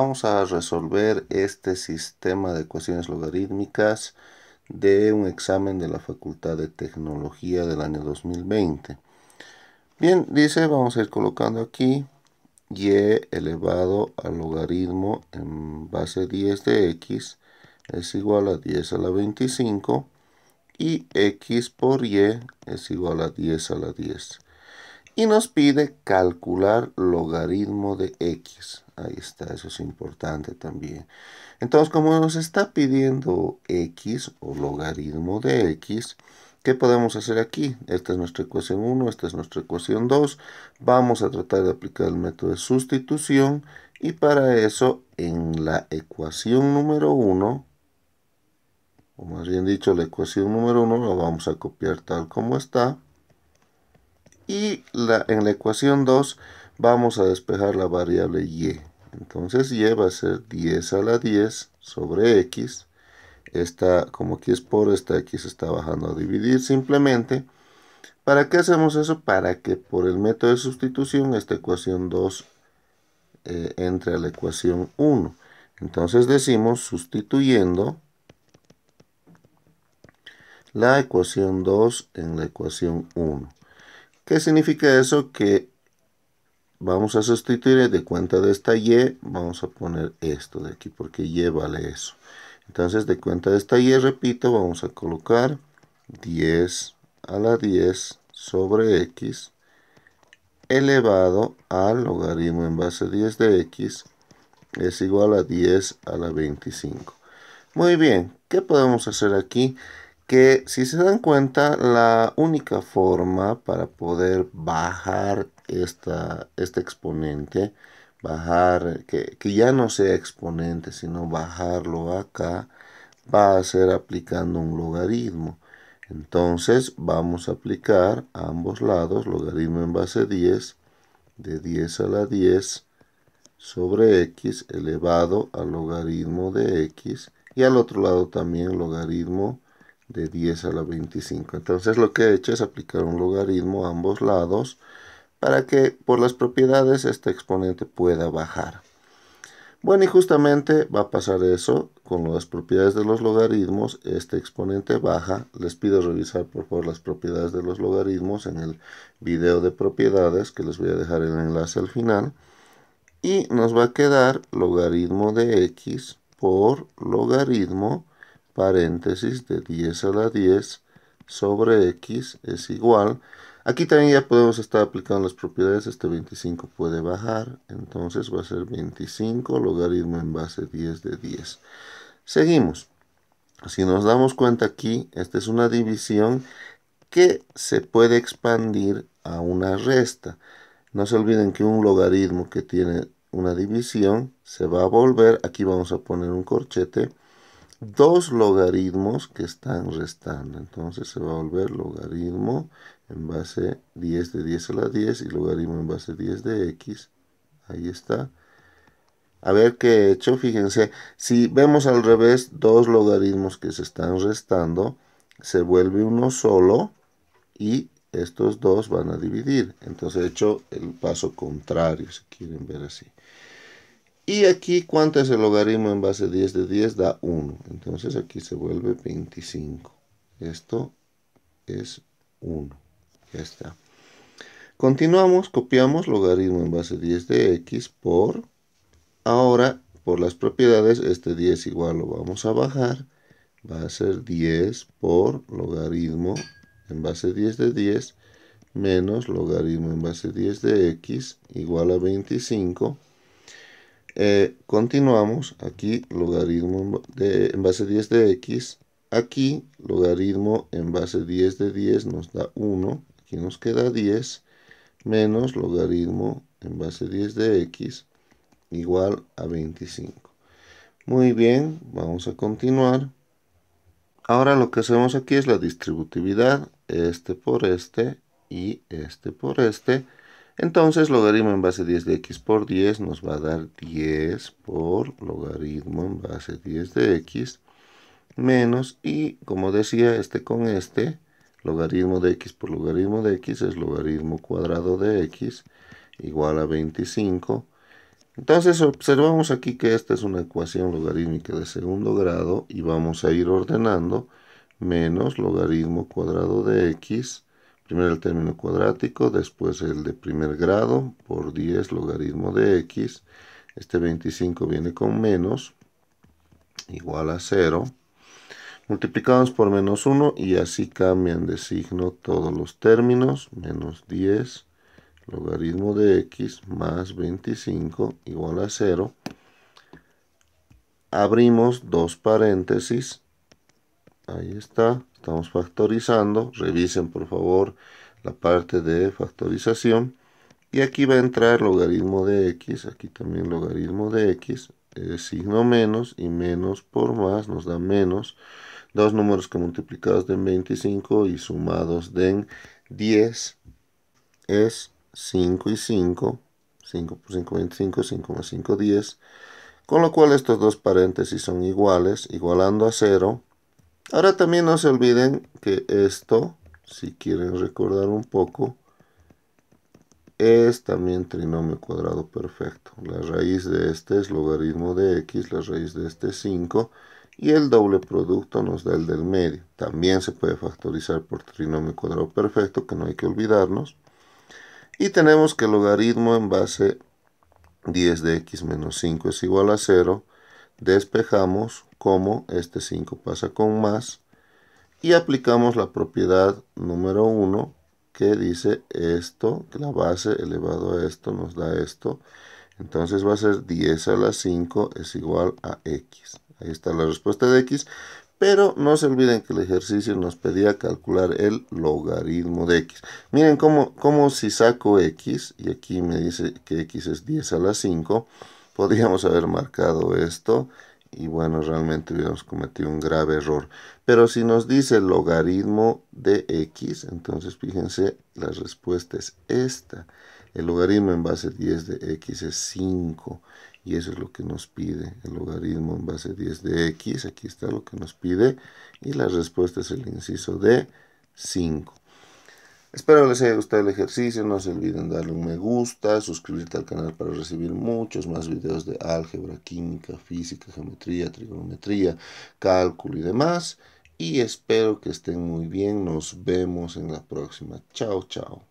vamos a resolver este sistema de ecuaciones logarítmicas de un examen de la Facultad de Tecnología del año 2020. Bien, dice, vamos a ir colocando aquí y elevado al logaritmo en base 10 de x es igual a 10 a la 25 y x por y es igual a 10 a la 10. Y nos pide calcular logaritmo de x. Ahí está, eso es importante también. Entonces, como nos está pidiendo x o logaritmo de x, ¿qué podemos hacer aquí? Esta es nuestra ecuación 1, esta es nuestra ecuación 2. Vamos a tratar de aplicar el método de sustitución y para eso en la ecuación número 1, o más bien dicho, la ecuación número 1 la vamos a copiar tal como está. Y en la ecuación 2 vamos a despejar la variable y. Entonces y e va a ser 10 a la 10 sobre x. Esta, como aquí es por esta x está bajando a dividir simplemente. ¿Para qué hacemos eso? Para que por el método de sustitución esta ecuación 2 eh, entre a la ecuación 1. Entonces decimos sustituyendo la ecuación 2 en la ecuación 1. ¿Qué significa eso? Que vamos a sustituir de cuenta de esta y vamos a poner esto de aquí porque y vale eso entonces de cuenta de esta y repito vamos a colocar 10 a la 10 sobre x elevado al logaritmo en base 10 de x es igual a 10 a la 25 muy bien ¿qué podemos hacer aquí? que si se dan cuenta, la única forma para poder bajar esta, este exponente, bajar, que, que ya no sea exponente, sino bajarlo acá, va a ser aplicando un logaritmo. Entonces vamos a aplicar a ambos lados logaritmo en base 10 de 10 a la 10 sobre x elevado al logaritmo de x y al otro lado también logaritmo de 10 a la 25. Entonces lo que he hecho es aplicar un logaritmo a ambos lados para que por las propiedades este exponente pueda bajar. Bueno, y justamente va a pasar eso con las propiedades de los logaritmos. Este exponente baja. Les pido revisar por favor las propiedades de los logaritmos en el video de propiedades que les voy a dejar el enlace al final. Y nos va a quedar logaritmo de x por logaritmo paréntesis de 10 a la 10 sobre x es igual. Aquí también ya podemos estar aplicando las propiedades, este 25 puede bajar, entonces va a ser 25 logaritmo en base 10 de 10. Seguimos. Si nos damos cuenta aquí, esta es una división que se puede expandir a una resta. No se olviden que un logaritmo que tiene una división se va a volver, aquí vamos a poner un corchete, dos logaritmos que están restando. Entonces se va a volver logaritmo en base 10 de 10 a la 10 y logaritmo en base 10 de x. Ahí está. A ver qué he hecho, fíjense, si vemos al revés dos logaritmos que se están restando, se vuelve uno solo y estos dos van a dividir. Entonces he hecho el paso contrario, si quieren ver así. Y aquí, ¿cuánto es el logaritmo en base 10 de 10? Da 1. Entonces aquí se vuelve 25. Esto es 1. Ya está. Continuamos, copiamos logaritmo en base 10 de x por... Ahora, por las propiedades, este 10 igual lo vamos a bajar. Va a ser 10 por logaritmo en base 10 de 10 menos logaritmo en base 10 de x igual a 25 eh, continuamos, aquí logaritmo en base 10 de x, aquí logaritmo en base 10 de 10 nos da 1, aquí nos queda 10, menos logaritmo en base 10 de x igual a 25. Muy bien, vamos a continuar. Ahora lo que hacemos aquí es la distributividad, este por este y este por este. Entonces logaritmo en base 10 de x por 10 nos va a dar 10 por logaritmo en base 10 de x menos, y como decía este con este, logaritmo de x por logaritmo de x es logaritmo cuadrado de x igual a 25. Entonces observamos aquí que esta es una ecuación logarítmica de segundo grado y vamos a ir ordenando menos logaritmo cuadrado de x Primero el término cuadrático, después el de primer grado por 10 logaritmo de x. Este 25 viene con menos, igual a 0. Multiplicamos por menos 1 y así cambian de signo todos los términos. Menos 10 logaritmo de x más 25 igual a 0. Abrimos dos paréntesis ahí está estamos factorizando revisen por favor la parte de factorización y aquí va a entrar logaritmo de x aquí también logaritmo de x es signo menos y menos por más nos da menos dos números que multiplicados den 25 y sumados den 10 es 5 y 5 5 por 5 25 5 más 5 10 con lo cual estos dos paréntesis son iguales igualando a 0 Ahora también no se olviden que esto, si quieren recordar un poco, es también trinomio cuadrado perfecto. La raíz de este es logaritmo de x, la raíz de este es 5, y el doble producto nos da el del medio. También se puede factorizar por trinomio cuadrado perfecto, que no hay que olvidarnos. Y tenemos que el logaritmo en base 10 de x menos 5 es igual a 0. Despejamos como este 5 pasa con más, y aplicamos la propiedad número 1 que dice esto, que la base elevado a esto nos da esto, entonces va a ser 10 a la 5 es igual a x. Ahí está la respuesta de x, pero no se olviden que el ejercicio nos pedía calcular el logaritmo de x. Miren cómo, si saco x, y aquí me dice que x es 10 a la 5, podríamos haber marcado esto, y bueno, realmente hubiéramos cometido un grave error. Pero si nos dice el logaritmo de x, entonces fíjense, la respuesta es esta. El logaritmo en base 10 de x es 5 y eso es lo que nos pide. El logaritmo en base 10 de x, aquí está lo que nos pide y la respuesta es el inciso de 5. Espero les haya gustado el ejercicio, no se olviden darle un me gusta, suscribirte al canal para recibir muchos más videos de álgebra, química, física, geometría, trigonometría, cálculo y demás. Y espero que estén muy bien, nos vemos en la próxima. Chao, chao.